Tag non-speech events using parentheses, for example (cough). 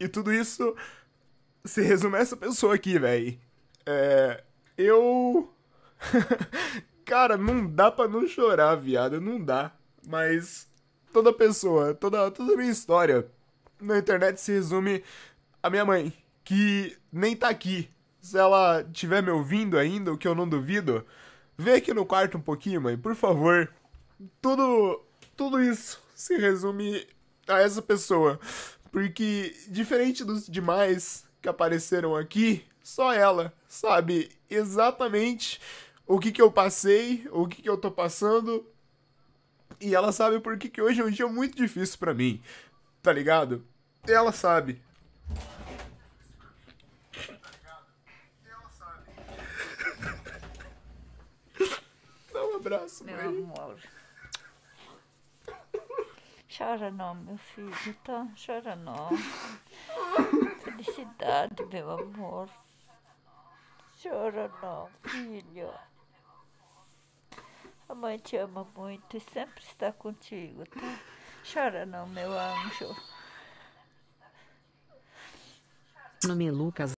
E tudo isso se resume a essa pessoa aqui, velho. É. Eu. (laughs) Cara, não dá pra não chorar, viado. Não dá. Mas toda pessoa, toda, toda a minha história na internet se resume a minha mãe, que nem tá aqui. Se ela tiver me ouvindo ainda, o que eu não duvido, vem aqui no quarto um pouquinho, mãe, por favor. Tudo, tudo isso se resume a essa pessoa. Porque, diferente dos demais que apareceram aqui, só ela sabe exatamente o que, que eu passei, o que, que eu tô passando. E ela sabe porque que hoje é um dia muito difícil para mim, tá ligado? Ela sabe. Tá Dá um abraço, mãe. Meu amor. Chora não, meu filho, tá? Chora não. (laughs) Felicidade, meu amor. Chora não, filho. A mãe te ama muito e sempre está contigo, tá? Chora não, meu anjo. Nome é Lucas.